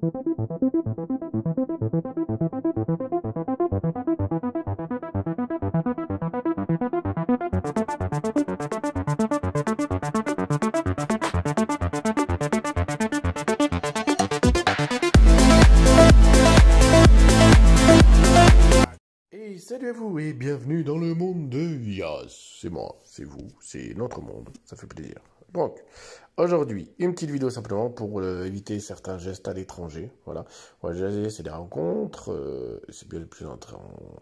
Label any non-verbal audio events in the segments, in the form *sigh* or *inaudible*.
Thank you. C'est notre monde, ça fait plaisir. Donc, aujourd'hui, une petite vidéo simplement pour euh, éviter certains gestes à l'étranger. Voilà. c'est des rencontres. Euh, c'est bien le plus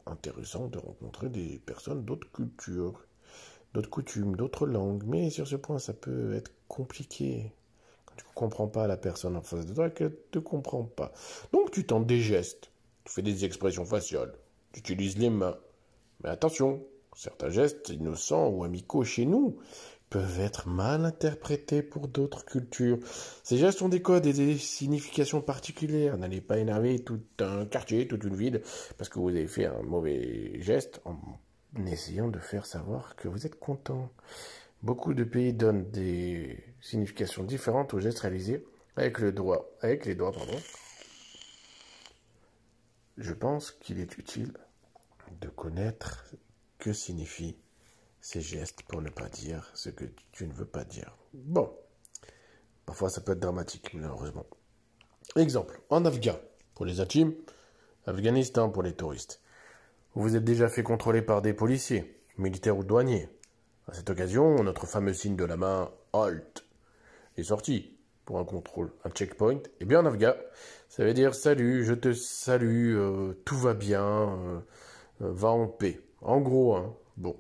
intéressant de rencontrer des personnes d'autres cultures, d'autres coutumes, d'autres langues. Mais sur ce point, ça peut être compliqué. Quand tu ne comprends pas la personne en face de toi, qu'elle ne te comprend pas. Donc, tu tentes des gestes. Tu fais des expressions faciales. Tu utilises les mains. Mais attention, Certains gestes innocents ou amicaux chez nous peuvent être mal interprétés pour d'autres cultures. Ces gestes ont des codes et des significations particulières. N'allez pas énerver tout un quartier, toute une ville, parce que vous avez fait un mauvais geste en essayant de faire savoir que vous êtes content. Beaucoup de pays donnent des significations différentes aux gestes réalisés avec le doigt, avec les doigts, pardon. Je pense qu'il est utile de connaître que signifient ces gestes pour ne pas dire ce que tu ne veux pas dire. Bon, parfois ça peut être dramatique, malheureusement. Exemple, en Afghan, pour les intimes, Afghanistan pour les touristes. Vous vous êtes déjà fait contrôler par des policiers, militaires ou douaniers. À cette occasion, notre fameux signe de la main HALT est sorti pour un contrôle, un checkpoint. Eh bien en afghan, ça veut dire salut, je te salue, euh, tout va bien, euh, euh, va en paix. En gros, hein. Bon.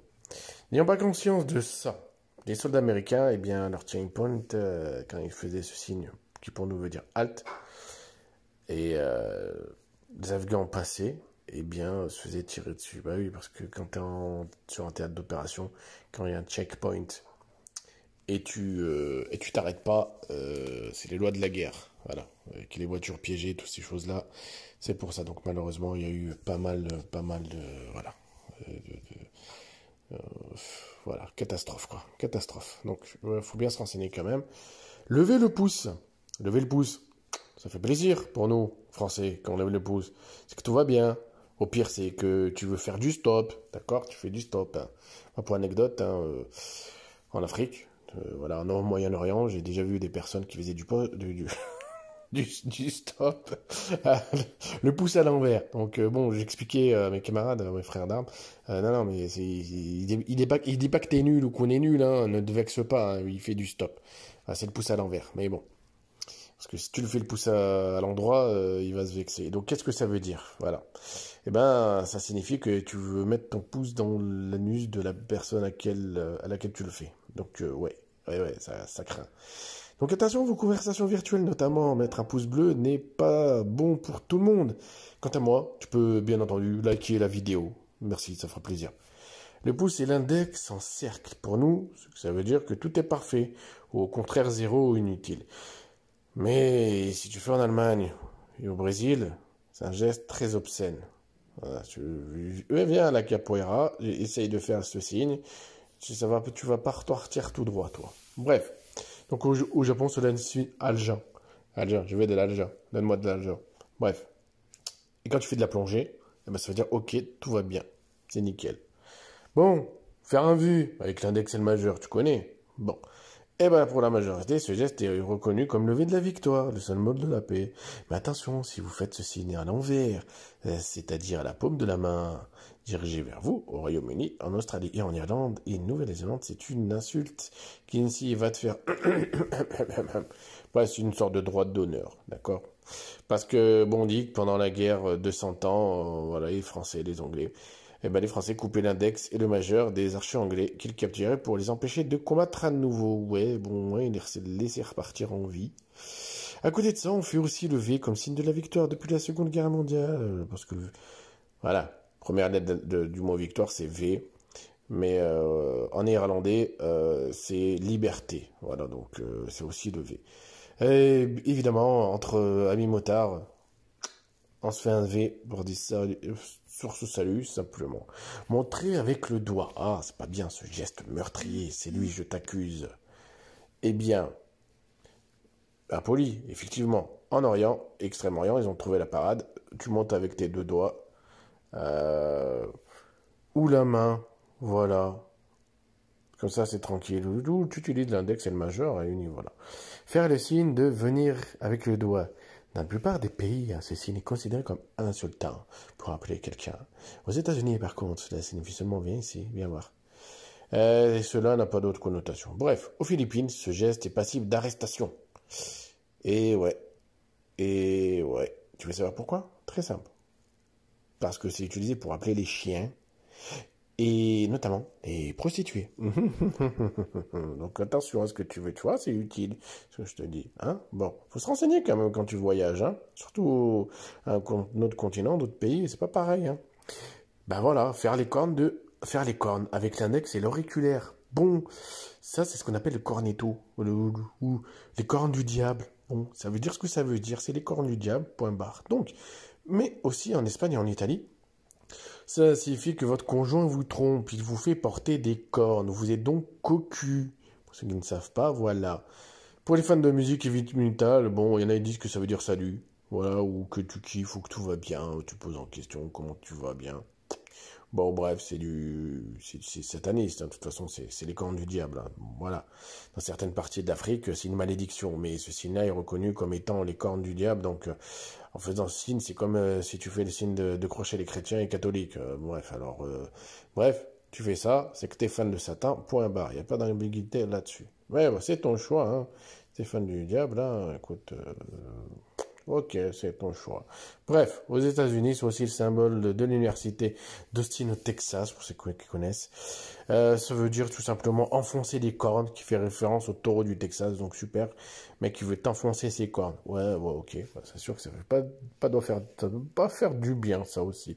N'ayant pas conscience de ça, les soldats américains, eh bien, leur checkpoint, euh, quand ils faisaient ce signe, qui pour nous veut dire halt, et les euh, Afghans passaient, eh bien, se faisaient tirer dessus. Bah oui, parce que quand t'es sur un théâtre d'opération, quand il y a un checkpoint, et tu euh, et tu t'arrêtes pas, c'est les lois de la guerre, voilà. Avec les voitures piégées, toutes ces choses-là, c'est pour ça. Donc malheureusement, il y a eu pas mal, pas mal de, voilà euh, voilà, catastrophe quoi, catastrophe. Donc il faut bien se renseigner quand même. Levez le pouce, levez le pouce, ça fait plaisir pour nous Français quand on lève le pouce. C'est que tout va bien. Au pire, c'est que tu veux faire du stop, d'accord Tu fais du stop. Hein. un Pour anecdote, hein, euh, en Afrique, euh, voilà, en Moyen-Orient, j'ai déjà vu des personnes qui faisaient du, du... *laughs* du, stop, *laughs* le pouce à l'envers. Donc euh, bon, j'expliquais euh, à mes camarades, à mes frères d'armes, euh, non, non, mais il, il, pas, il dit pas que t'es nul ou qu'on est nul, hein, ne te vexe pas, hein, il fait du stop. Ah, c'est le pouce à l'envers, mais bon. Parce que si tu le fais le pouce à, l'endroit, il va se vexer. Donc qu'est-ce que ça veut dire Voilà. Eh ben, ça signifie que tu veux mettre ton pouce dans l'anus de la personne à, laquelle, à laquelle tu le fais. Donc ouais, ouais, ouais, ça, ça craint. Donc attention, vos conversations virtuelles, notamment mettre un pouce bleu, n'est pas bon pour tout le monde. Quant à moi, tu peux bien entendu liker la vidéo. Merci, ça fera plaisir. Le pouce et l'index en cercle. Pour nous, ça veut dire que tout est parfait, ou au contraire zéro ou inutile. Mais si tu fais en Allemagne et au Brésil, c'est un geste très obscène. Voilà, tu, euh, viens à la capoeira, essaye de faire ce signe, tu, vas pas repartir tout droit, toi. Bref. Donc au, Japon, cela suit algin. Algin, je veux de l'algin. Donne-moi de l'algin. Bref. Et quand tu fais de la plongée, eh ben, ça veut dire ok, tout va bien. C'est nickel. Bon, faire un vu avec l'index et le majeur, tu connais. Bon. Eh bien, pour la majorité, ce geste est reconnu comme levé de la victoire, le seul mode de la paix. Mais attention, si vous faites ce signe à l'envers, euh, c'est-à-dire à la paume de la main, Dirigé vers vous, au Royaume-Uni, en Australie et en Irlande et Nouvelle-Zélande, c'est une insulte. Kinsey va te faire... ouais, *coughs* c'est une sorte de droit d'honneur, d'accord Parce que, bon, on dit que pendant la guerre de 100 ans, euh, voilà, les Français et les Anglais, eh ben, les Français coupaient l'index et le majeur des archers anglais qu'ils capturaient pour les empêcher de combattre à nouveau. Ouais, bon, ouais, les laisser repartir en vie. À côté de ça, on fut aussi levé comme signe de la victoire depuis la Seconde Guerre mondiale, parce que... Voilà, Première lettre du mot victoire, c'est V. Mais euh, en néerlandais, euh, c'est liberté. Voilà, donc euh, c'est aussi le V. Et évidemment, entre amis motards, on se fait un V pour dire sur ce salut, simplement. Montrer avec le doigt. Ah, c'est pas bien ce geste meurtrier, c'est lui, je t'accuse. Eh bien, poli, effectivement. En Orient, Extrême-Orient, ils ont trouvé la parade. Tu montes avec tes deux doigts euh, ou la main, voilà. Comme ça, c'est tranquille. Ou tu utilises l'index et le majeur et voilà. Faire le signe de venir avec le doigt. Dans la plupart des pays, hein, ce signe est considéré comme insultant pour appeler quelqu'un. Aux États-Unis, par contre, cela signifie seulement viens ici, viens voir. Euh, et cela n'a pas d'autre connotation. Bref, aux Philippines, ce geste est passible d'arrestation. Et ouais. Et ouais. Tu veux savoir pourquoi Très simple parce que c'est utilisé pour appeler les chiens, et notamment les prostituées. *laughs* Donc attention à ce que tu veux, tu vois, c'est utile, ce que je te dis. Hein bon, faut se renseigner quand même quand tu voyages, hein. surtout à autre continent, d'autres pays, c'est pas pareil. Hein. ben voilà, faire les cornes de faire les cornes avec l'index et l'auriculaire. Bon, ça c'est ce qu'on appelle le cornetto ou les cornes du diable. Bon, ça veut dire ce que ça veut dire, c'est les cornes du diable, point barre. Donc, mais aussi en Espagne et en Italie. Ça signifie que votre conjoint vous trompe, il vous fait porter des cornes, vous êtes donc cocu. Pour ceux qui ne savent pas, voilà. Pour les fans de musique et vitimutale, bon, il y en a qui disent que ça veut dire salut, voilà, ou que tu kiffes, ou que tout va bien, ou tu poses en question comment tu vas bien. Bon, bref, c'est du, c'est sataniste. Hein. De toute façon, c'est les cornes du diable. Hein. Voilà. Dans certaines parties d'Afrique, c'est une malédiction, mais ce signe-là est reconnu comme étant les cornes du diable. Donc, euh, en faisant signe, c'est comme euh, si tu fais le signe de, crocher les chrétiens et catholiques. Euh, bref, alors, euh, bref, tu fais ça, c'est que t'es fan de Satan, point barre. Il n'y a pas d'ambiguïté là-dessus. Ouais, bah, c'est ton choix, hein. T'es fan du diable, hein, écoute, Ok, c'est ton choix. Bref, aux États-Unis, c'est aussi le symbole de, l'université d'Austin au Texas, pour ceux qui connaissent. Euh, ça veut dire tout simplement enfoncer des cornes, qui fait référence au taureau du Texas, donc super, mais qui veut t'enfoncer ses cornes. Ouais, ok, bah, c'est sûr que ça ne pas, pas faire, pas faire du bien, ça aussi.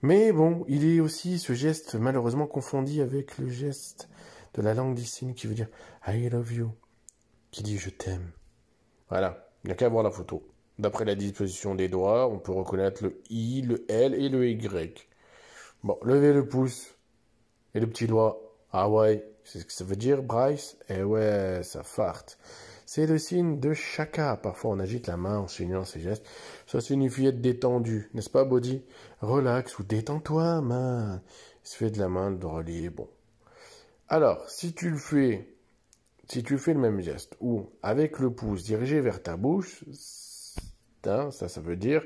Mais bon, il est aussi ce geste malheureusement confondu avec le geste de la langue des signes qui veut dire I love you, qui dit je t'aime. Voilà, il n'y a qu'à voir la photo. D'après la disposition des doigts, on peut reconnaître le I, le L et le Y. Bon, levez le pouce et le petit doigt. Ah ouais, c'est ce que ça veut dire, Bryce Eh ouais, ça farte. C'est le signe de chaka. Parfois, on agite la main en signant ses gestes. Ça signifie être détendu, n'est-ce pas, body Relax ou détends-toi, main. Il se fait de la main, de relier, bon. Alors, si tu le fais, si tu fais le même geste, ou avec le pouce dirigé vers ta bouche, Hein, ça, ça veut dire,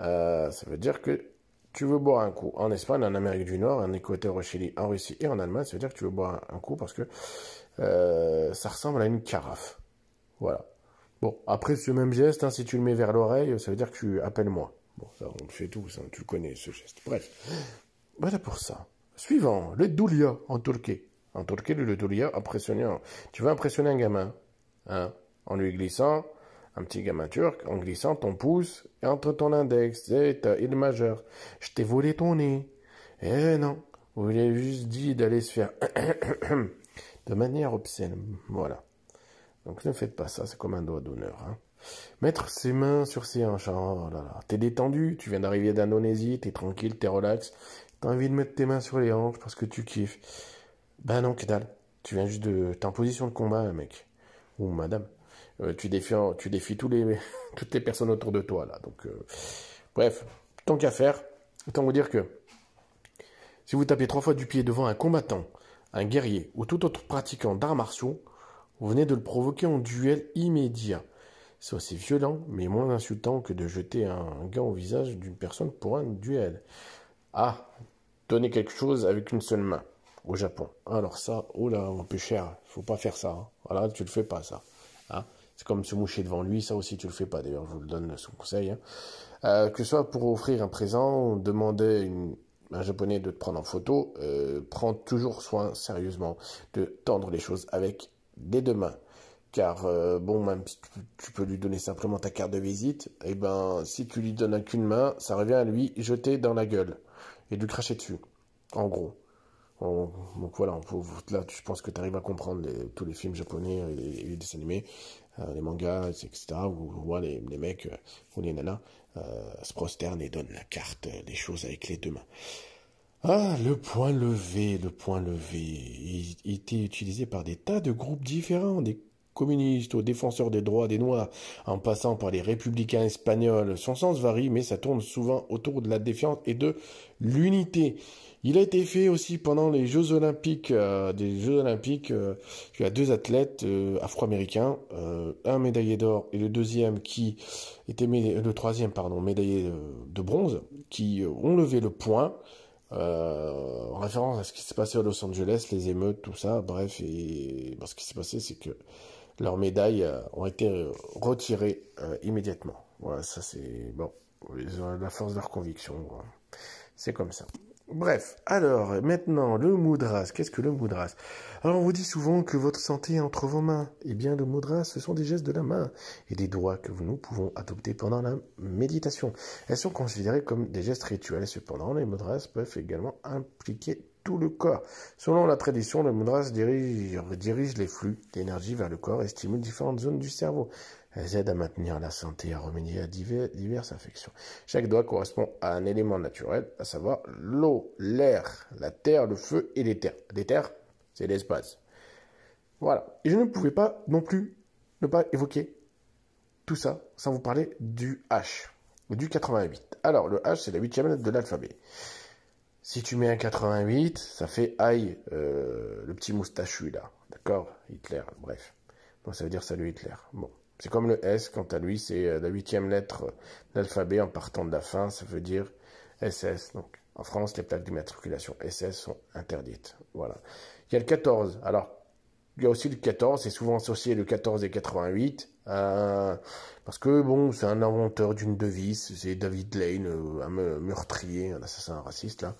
euh, ça veut dire que tu veux boire un coup. En Espagne, en Amérique du Nord, en Équateur, au Chili, en Russie et en Allemagne, ça veut dire que tu veux boire un, coup parce que euh, ça ressemble à une carafe. Voilà. Bon, après ce même geste, hein, si tu le mets vers l'oreille, ça veut dire que tu appelles moi. Bon, ça, on le fait tous, hein, tu connais, ce geste. Bref. Voilà pour ça. Suivant, le doulia en turquie. En turquie, le doulia, impressionnant. Tu veux impressionner un gamin, hein, en lui glissant un petit gamin turc, en glissant ton pouce entre ton index et le majeur. Je t'ai volé ton nez. Eh non, vous avez juste dit d'aller se faire *coughs* de manière obscène. Voilà. Donc ne faites pas ça, c'est comme un doigt d'honneur. Hein. Mettre ses mains sur ses hanches. Oh là là, t'es détendu, tu viens d'arriver d'Indonésie, t'es tranquille, t'es relax. T'as envie de mettre tes mains sur les hanches parce que tu kiffes. Ben non, que dalle. Tu viens juste de. T'es en position de combat, mec. Ou madame. Euh, tu, défies, tu défies tous les, *laughs* toutes les personnes autour de toi, là. Donc, euh, bref, tant qu'à faire, autant vous dire que si vous tapez trois fois du pied devant un combattant, un guerrier ou tout autre pratiquant d'arts martiaux, vous venez de le provoquer en duel immédiat. C'est aussi violent, mais moins insultant que de jeter un gant au visage d'une personne pour un duel. Ah, donner quelque chose avec une seule main au Japon. Alors ça, oh là, on peut cher, faut pas faire ça. Hein. Voilà, tu le fais pas ça. Hein comme se moucher devant lui, ça aussi tu le fais pas. D'ailleurs, je vous le donne son conseil. Hein. Euh, que ce soit pour offrir un présent, demander une, un japonais de te prendre en photo, euh, prends toujours soin sérieusement de tendre les choses avec des deux mains. Car euh, bon, même si tu, peux lui donner simplement ta carte de visite, et eh ben si tu lui donnes qu'une main, ça revient à lui jeter dans la gueule et lui cracher dessus. En gros. donc voilà, là je pense que tu arrives à comprendre tous les films japonais et les dessins animés. Euh, les mangas, etc., où on voit les, mecs euh, ou les nanas euh, se prosternent et donnent la carte, les choses avec les deux mains. Ah, le point levé, le point levé. Il, il était utilisé par des tas de groupes différents, des communistes aux défenseurs des droits des Noirs, en passant par les républicains espagnols. Son sens varie, mais ça tourne souvent autour de la défiance et de l'unité. Il a été fait aussi pendant les Jeux Olympiques, euh, des Jeux Olympiques, euh, y a deux athlètes euh, afro-américains, euh, un médaillé d'or et le deuxième qui était le troisième pardon médaillé de, bronze, qui ont levé le point en référence à ce qui s'est passé à Los Angeles, les émeutes, tout ça. Bref, et ben, ce qui s'est passé, c'est que leurs médailles ont été retirées immédiatement. Voilà, ça c'est bon, la force de leur conviction. C'est comme ça. Bref, alors maintenant le moudras, Qu'est-ce que le moudras Alors on vous dit souvent que votre santé est entre vos mains. Eh bien le moudras, ce sont des gestes de la main et des doigts que nous pouvons adopter pendant la méditation. Elles sont considérées comme des gestes rituels. Cependant, les mudras peuvent également impliquer tout le corps. Selon la tradition, le moudras dirige les flux d'énergie vers le corps et stimule différentes zones du cerveau. Elles aident à maintenir la santé et à remédier à diverses infections. Chaque doigt correspond à un élément naturel, à savoir l'eau, l'air, la terre, le feu et les terres. Les terres, c'est l'espace. Voilà. Et je ne pouvais pas non plus ne pas évoquer tout ça sans vous parler du H, du 88. Alors, le H, c'est la huitième lettre de l'alphabet. Si tu mets un 88, ça fait aïe, euh, le petit moustachu là. D'accord Hitler, bref. Donc ça veut dire salut Hitler. Bon. C'est comme le S, quant à lui, c'est euh, la huitième lettre de l'alphabet en partant de la fin, ça veut dire SS. Donc, en France, les plaques d'immatriculation SS sont interdites. Voilà. Il y a le 14. Alors, il y a aussi le 14, c'est souvent associé le 14 et 88, euh, parce que bon, c'est un inventeur d'une devise, c'est David Lane, euh, un meurtrier, un assassin raciste, là.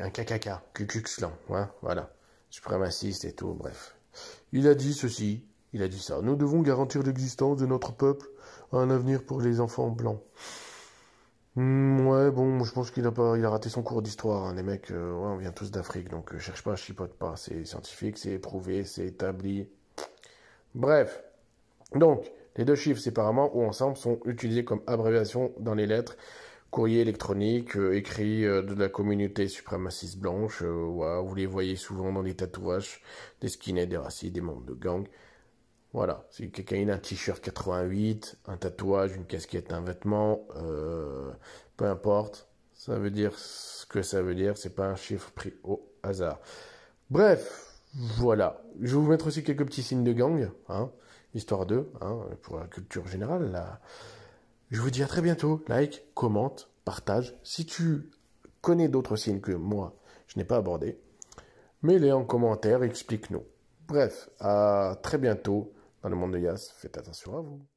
Un KKK, Kukuxlan, ouais, hein, voilà, suprémaciste et tout, bref. Il a dit ceci, il a dit ça. Nous devons garantir l'existence de notre peuple, un avenir pour les enfants blancs. Hmm, ouais, bon, je pense qu'il a pas, il a raté son cours d'histoire. Hein, les mecs, euh, ouais, on vient tous d'Afrique, donc euh, cherche pas, chipote pas. C'est scientifique, c'est éprouvé, c'est établi. Bref, donc les deux chiffres séparément ou ensemble sont utilisés comme abréviation dans les lettres, courrier électronique, écrits euh, écrit de la communauté suprémaciste blanche. vous les voyez souvent dans les tatouages, des skinheads, des racines, des membres de gangs. Voilà, si quelqu'un a un t-shirt 88, un tatouage, une casquette, un vêtement, euh, peu importe, ça veut dire ce que ça veut dire, c'est pas un chiffre pris au hasard. Bref, voilà. Je vais vous mettre aussi quelques petits signes de gang, hein, histoire d'eux, hein, pour la culture générale. Je vous dis à très bientôt. Like, commente, partage. Si tu connais d'autres signes que moi, je n'ai pas abordé, mets-les en commentaire, explique-nous. Bref, à très bientôt. Dans le monde de Yas, faites attention à vous.